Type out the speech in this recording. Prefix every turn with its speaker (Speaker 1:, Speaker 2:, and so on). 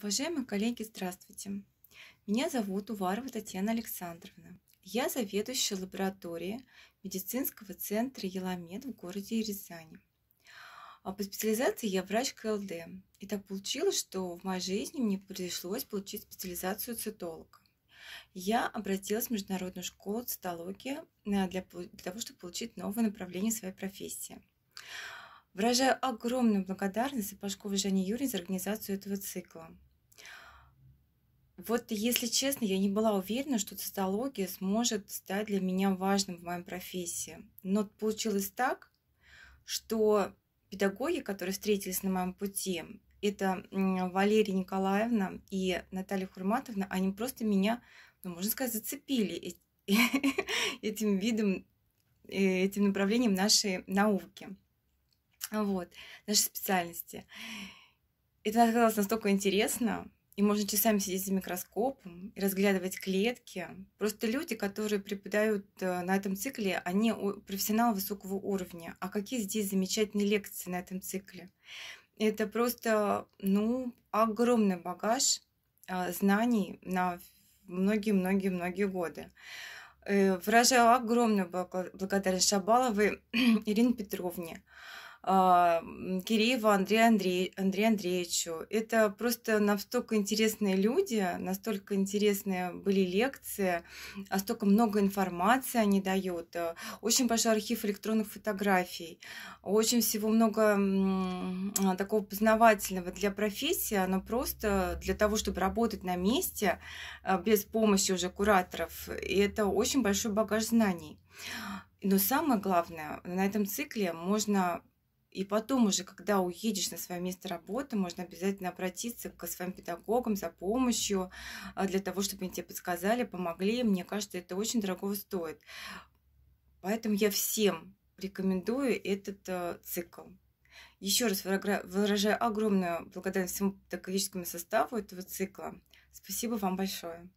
Speaker 1: Уважаемые коллеги, здравствуйте! Меня зовут Уварова Татьяна Александровна. Я заведующая лаборатории медицинского центра Еламед в городе Рязани. А по специализации я врач КЛД. И так получилось, что в моей жизни мне пришлось получить специализацию цитолога. Я обратилась в Международную школу цитологии э, для, для того, чтобы получить новое направление своей профессии. Выражаю огромную благодарность и Пашковой Жанне Юрьевне за организацию этого цикла. Вот, если честно, я не была уверена, что цитология сможет стать для меня важным в моей профессии. Но получилось так, что педагоги, которые встретились на моем пути, это Валерия Николаевна и Наталья Хурматовна, они просто меня, ну, можно сказать, зацепили этим видом, э, этим направлением нашей науки, вот, нашей специальности. Это оказалось настолько интересно, и можно часами сидеть за микроскопом и разглядывать клетки. Просто люди, которые преподают э, на этом цикле, они профессионалы высокого уровня. А какие здесь замечательные лекции на этом цикле? Это просто, ну, огромный багаж э, знаний на многие-многие-многие годы. Э, выражаю огромную благодарность Шабаловой Ирине Петровне, а, Кирееву Андрею, Андре... Андрею Андреевичу. Это просто настолько интересные люди, настолько интересные были лекции, настолько много информации они дают. Очень большой архив электронных фотографий, очень всего много а, такого познавательного для профессии, но просто для того, чтобы работать на месте а, без помощи уже кураторов. И это очень большой багаж знаний. Но самое главное, на этом цикле можно и потом уже, когда уедешь на свое место работы, можно обязательно обратиться к своим педагогам за помощью, а, для того, чтобы они тебе подсказали, помогли. Мне кажется, это очень дорого стоит. Поэтому я всем рекомендую этот э, цикл. Еще раз выражаю огромную благодарность всему педагогическому составу этого цикла. Спасибо вам большое.